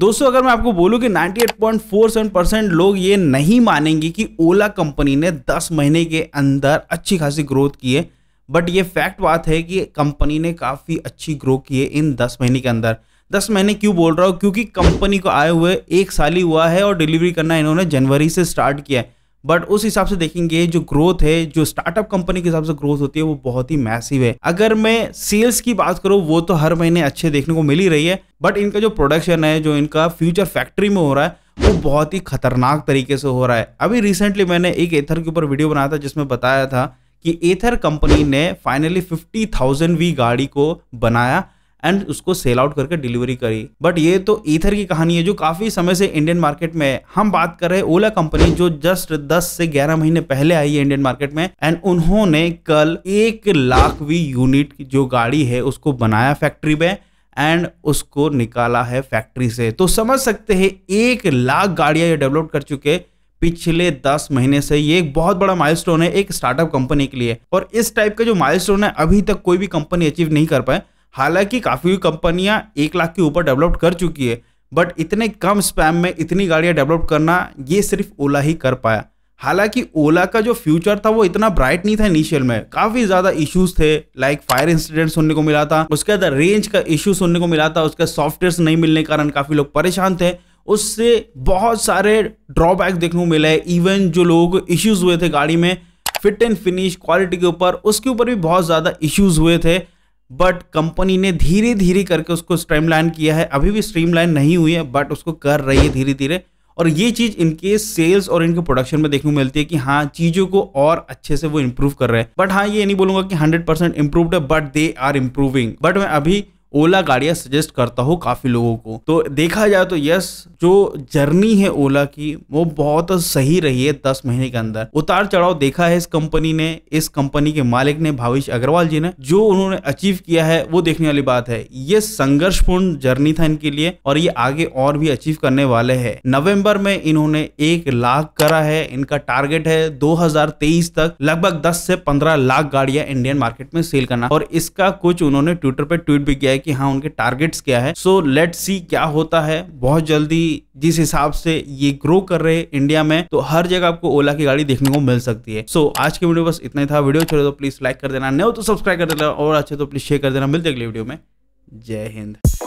दोस्तों अगर मैं आपको बोलूं कि 98.47 परसेंट लोग ये नहीं मानेंगे कि ओला कंपनी ने 10 महीने के अंदर अच्छी खासी ग्रोथ की है बट ये फैक्ट बात है कि कंपनी ने काफ़ी अच्छी ग्रो की है इन 10 महीने के अंदर 10 महीने क्यों बोल रहा हूँ क्योंकि कंपनी को आए हुए एक साल ही हुआ है और डिलीवरी करना इन्होंने जनवरी से स्टार्ट किया है बट उस हिसाब से देखेंगे जो ग्रोथ है जो स्टार्टअप कंपनी के हिसाब से ग्रोथ होती है वो बहुत ही मैसिव है अगर मैं सेल्स की बात करूँ वो तो हर महीने अच्छे देखने को मिल ही रही है बट इनका जो प्रोडक्शन है जो इनका फ्यूचर फैक्ट्री में हो रहा है वो बहुत ही खतरनाक तरीके से हो रहा है अभी रिसेंटली मैंने एक एथर के ऊपर वीडियो बनाया था जिसमें बताया था कि एथर कंपनी ने फाइनली 50,000 वी गाड़ी को बनाया एंड उसको सेल आउट करके डिलीवरी करी बट ये तो ईथर की कहानी है जो काफ़ी समय से इंडियन मार्केट में है हम बात कर रहे हैं ओला कंपनी जो जस्ट 10 से 11 महीने पहले आई है इंडियन मार्केट में एंड उन्होंने कल एक लाखवीं यूनिट की जो गाड़ी है उसको बनाया फैक्ट्री में एंड उसको निकाला है फैक्ट्री से तो समझ सकते हैं एक लाख गाड़ियाँ ये डेवलप कर चुके पिछले दस महीने से ये एक बहुत बड़ा माइलस्टोन है एक स्टार्टअप कंपनी के लिए और इस टाइप का जो माइलस्टोन है अभी तक कोई भी कंपनी अचीव नहीं कर पाए हालांकि काफ़ी कंपनियां एक लाख के ऊपर डेवलप कर चुकी है बट इतने कम स्पैम में इतनी गाड़ियां डेवलप करना ये सिर्फ ओला ही कर पाया हालांकि ओला का जो फ्यूचर था वो इतना ब्राइट नहीं था इनिशियल में काफी ज्यादा इश्यूज थे लाइक फायर इंसिडेंट सुनने को मिला था उसके अंदर रेंज का इशू सुनने को मिला था उसके सॉफ्टवेयर नहीं मिलने के कारण काफी लोग परेशान थे उससे बहुत सारे ड्रॉबैक देखने को मिले इवन जो लोग इश्यूज हुए थे गाड़ी में फिट एंड फिनिश क्वालिटी के ऊपर उसके ऊपर भी बहुत ज़्यादा इश्यूज हुए थे बट कंपनी ने धीरे धीरे करके उसको स्ट्रीमलाइन किया है अभी भी स्ट्रीमलाइन नहीं हुई है बट उसको कर रही है धीरे धीरे और ये चीज़ इनके सेल्स और इनके प्रोडक्शन में देखने को मिलती है कि हाँ चीज़ों को और अच्छे से वो इम्प्रूव कर रहे हैं बट हाँ ये नहीं बोलूंगा कि हंड्रेड परसेंट इम्प्रूवड है but they are improving but मैं अभी ओला गाड़ियाँ सजेस्ट करता हूँ काफ़ी लोगों को तो देखा जाए तो यस जो जर्नी है ओला की वो बहुत सही रही है दस महीने के अंदर उतार चढ़ाव देखा है इस कंपनी ने इस कंपनी के मालिक ने भाविश अग्रवाल जी ने जो उन्होंने अचीव किया है वो देखने वाली बात है ये संघर्षपूर्ण जर्नी था इनके लिए और ये आगे और भी अचीव करने वाले है नवम्बर में इन्होंने एक लाख करा है इनका टारगेट है दो तक लगभग दस से पंद्रह लाख गाड़ियां इंडियन मार्केट में सेल करना और इसका कुछ उन्होंने ट्विटर पर ट्वीट भी किया है कि हाँ उनके टारगेट्स क्या है सो लेट सी क्या होता है बहुत जल्दी जिस हिसाब से ये ग्रो कर रहे इंडिया में तो हर जगह आपको ओला की गाड़ी देखने को मिल सकती है सो so, आज के वीडियो बस इतना ही था वीडियो छोड़े तो प्लीज लाइक कर देना नहीं हो तो सब्सक्राइब कर देना और अच्छे तो प्लीज शेयर कर देना मिलते अगले वीडियो में जय हिंद